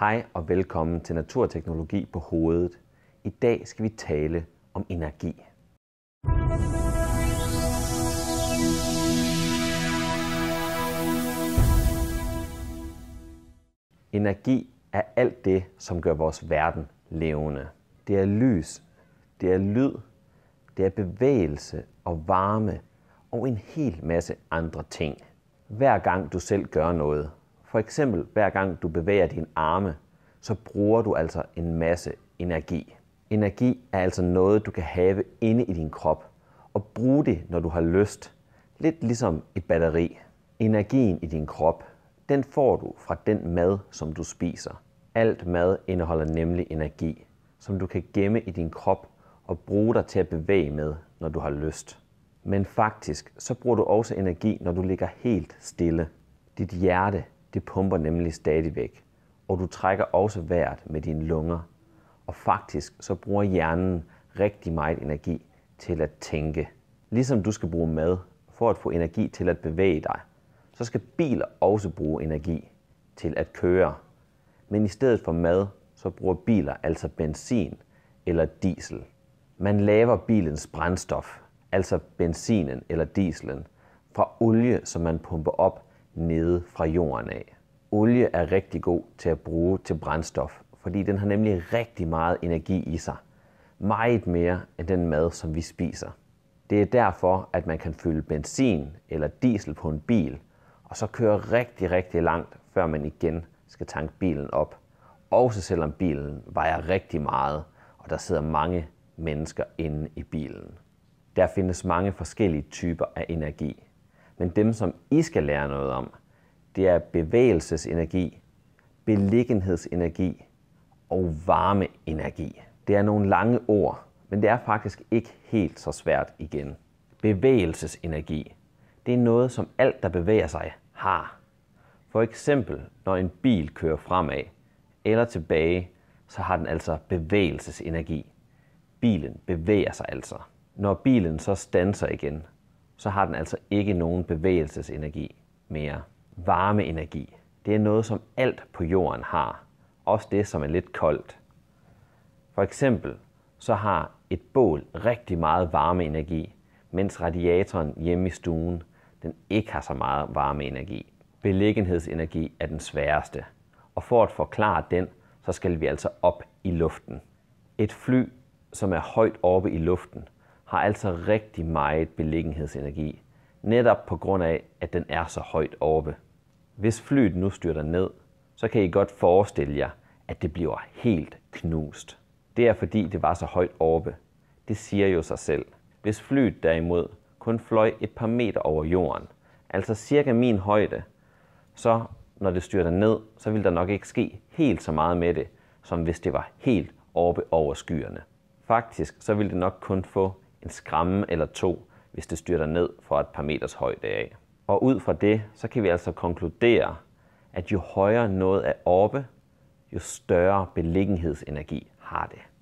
Hej og velkommen til Naturteknologi på hovedet. I dag skal vi tale om energi. Energi er alt det, som gør vores verden levende. Det er lys, det er lyd, det er bevægelse og varme og en hel masse andre ting. Hver gang du selv gør noget, for eksempel hver gang du bevæger dine arme, så bruger du altså en masse energi. Energi er altså noget, du kan have inde i din krop, og bruge det, når du har lyst. Lidt ligesom et batteri. Energien i din krop, den får du fra den mad, som du spiser. Alt mad indeholder nemlig energi, som du kan gemme i din krop og bruge dig til at bevæge med, når du har lyst. Men faktisk, så bruger du også energi, når du ligger helt stille. Dit hjerte det pumper nemlig stadigvæk, og du trækker også vejret med dine lunger. Og faktisk så bruger hjernen rigtig meget energi til at tænke. Ligesom du skal bruge mad for at få energi til at bevæge dig, så skal biler også bruge energi til at køre. Men i stedet for mad, så bruger biler altså benzin eller diesel. Man laver bilens brændstof, altså benzinen eller dieselen, fra olie, som man pumper op nede fra jorden af. Olie er rigtig god til at bruge til brændstof, fordi den har nemlig rigtig meget energi i sig. Meget mere end den mad, som vi spiser. Det er derfor, at man kan fylde benzin eller diesel på en bil, og så køre rigtig, rigtig langt, før man igen skal tanke bilen op. Også selvom bilen vejer rigtig meget, og der sidder mange mennesker inde i bilen. Der findes mange forskellige typer af energi. Men dem, som I skal lære noget om, det er bevægelsesenergi, beliggenhedsenergi og varmeenergi. Det er nogle lange ord, men det er faktisk ikke helt så svært igen. Bevægelsesenergi, det er noget, som alt, der bevæger sig, har. For eksempel, når en bil kører fremad eller tilbage, så har den altså bevægelsesenergi. Bilen bevæger sig altså. Når bilen så standser igen, så har den altså ikke nogen bevægelsesenergi mere. Varmeenergi, det er noget, som alt på jorden har. Også det, som er lidt koldt. For eksempel så har et bål rigtig meget varmeenergi, mens radiatoren hjemme i stuen den ikke har så meget varmeenergi. Beliggenhedsenergi er den sværeste, og for at forklare den, så skal vi altså op i luften. Et fly, som er højt oppe i luften, har altså rigtig meget beliggenhedsenergi, netop på grund af, at den er så højt oppe. Hvis flyet nu styrter ned, så kan I godt forestille jer, at det bliver helt knust. Det er fordi, det var så højt oppe. Det siger jo sig selv. Hvis flyet derimod kun fløj et par meter over jorden, altså cirka min højde, så når det styrter ned, så vil der nok ikke ske helt så meget med det, som hvis det var helt oppe over skyerne. Faktisk så vil det nok kun få en skramme eller to, hvis det styrter ned fra et par meters højde af. Og ud fra det, så kan vi altså konkludere, at jo højere noget er oppe, jo større beliggenhedsenergi har det.